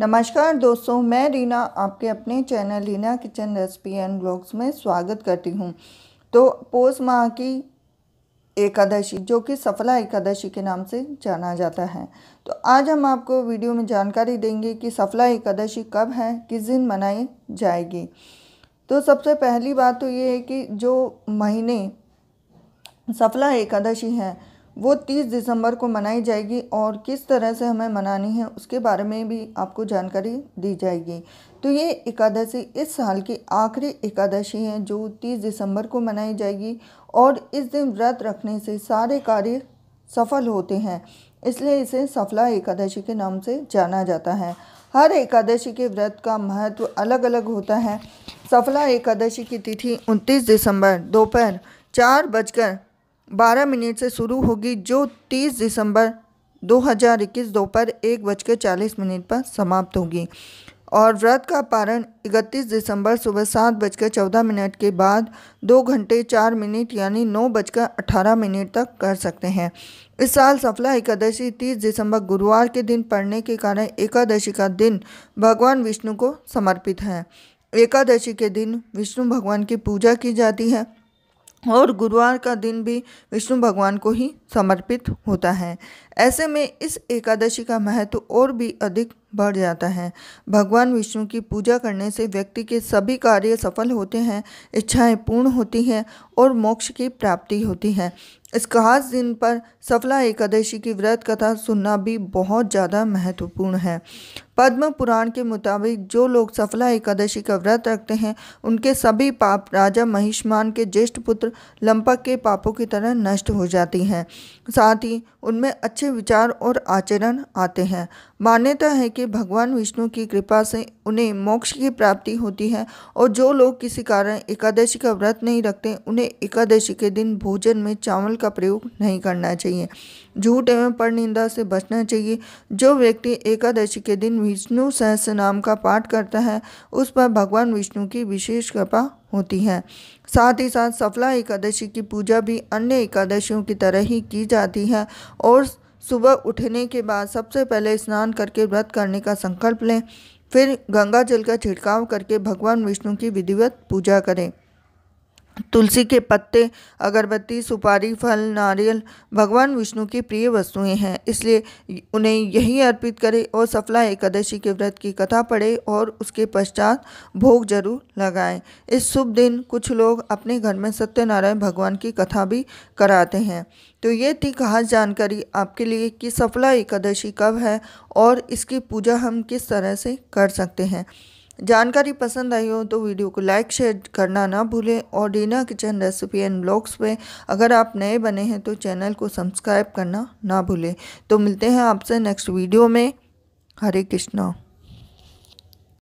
नमस्कार दोस्तों मैं रीना आपके अपने channel Reena kitchen recipe and blogs में स्वागत करती हूँ तो पोष माह की एकादशी जो कि सफला एकादशी के नाम से जाना जाता है तो आज हम आपको वीडियो में जानकारी देंगे कि सफला एकादशी कब है किस दिन मनाई जाएगी तो सबसे पहली बात तो ये है कि जो महीने सफला एकादशी है वो 30 दिसंबर को मनाई जाएगी और किस तरह से हमें मनानी है उसके बारे में भी आपको जानकारी दी जाएगी तो ये एकादशी इस साल की आखिरी एकादशी है जो 30 दिसंबर को मनाई जाएगी और इस दिन व्रत रखने से सारे कार्य सफल होते हैं इसलिए इसे सफला एकादशी के नाम से जाना जाता है हर एकादशी के व्रत का महत्व अलग अलग होता है सफला एकादशी की तिथि 29 दिसंबर दोपहर चार बजकर बारह मिनट से शुरू होगी जो तीस दिसंबर 2021 दोपहर एक बज के चालीस मिनट पर समाप्त होगी और व्रत का पारण 31 दिसंबर सुबह सात बजकर चौदह मिनट के बाद दो घंटे चार मिनट यानी नौ बजकर अठारह मिनट तक कर सकते हैं इस साल सफला एकादशी 30 दिसंबर गुरुवार के दिन पड़ने के कारण एकादशी का दिन भगवान विष्णु को समर्पित है एकादशी के दिन विष्णु भगवान की पूजा की जाती है और गुरुवार का दिन भी विष्णु भगवान को ही समर्पित होता है ऐसे में इस एकादशी का महत्व और भी अधिक बढ़ जाता है भगवान विष्णु की पूजा करने से व्यक्ति के सभी कार्य सफल होते हैं इच्छाएं पूर्ण होती हैं और मोक्ष की प्राप्ति होती है इस खास दिन पर सफला एकादशी की व्रत कथा सुनना भी बहुत ज़्यादा महत्वपूर्ण है पद्म पुराण के मुताबिक जो लोग सफला एकादशी का व्रत रखते हैं उनके सभी पाप राजा महिष्मान के ज्येष्ठ पुत्र लंपक के पापों की तरह नष्ट हो जाती हैं साथ ही उनमें अच्छे विचार और आचरण आते हैं मान्यता है कि भगवान विष्णु की कृपा से उन्हें मोक्ष की प्राप्ति होती है और जो लोग किसी कारण एकादशी का व्रत नहीं रखते उन्हें एकादशी के दिन भोजन में चावल का प्रयोग नहीं करना चाहिए झूठ एवं परनिंदा से बचना चाहिए जो व्यक्ति एकादशी के दिन विष्णु सहस नाम का पाठ करता है उस पर भगवान विष्णु की विशेष कृपा होती है साथ ही साथ सफला एकादशी की पूजा भी अन्य एकादशियों की तरह ही की जाती है और सुबह उठने के बाद सबसे पहले स्नान करके व्रत करने का संकल्प लें फिर गंगा जल का छिड़काव करके भगवान विष्णु की विधिवत पूजा करें तुलसी के पत्ते अगरबत्ती सुपारी फल नारियल भगवान विष्णु की प्रिय वस्तुएं हैं इसलिए उन्हें यही अर्पित करें और सफला एकादशी के व्रत की कथा पढ़ें और उसके पश्चात भोग जरूर लगाएं इस शुभ दिन कुछ लोग अपने घर में सत्यनारायण भगवान की कथा भी कराते हैं तो ये थी खास जानकारी आपके लिए कि सफला एकादशी कब है और इसकी पूजा हम किस तरह से कर सकते हैं जानकारी पसंद आई हो तो वीडियो को लाइक शेयर करना ना भूलें और Deena kitchen recipe and blogs पे अगर आप नए बने हैं तो चैनल को सब्सक्राइब करना ना भूलें तो मिलते हैं आपसे नेक्स्ट वीडियो में हरे कृष्णा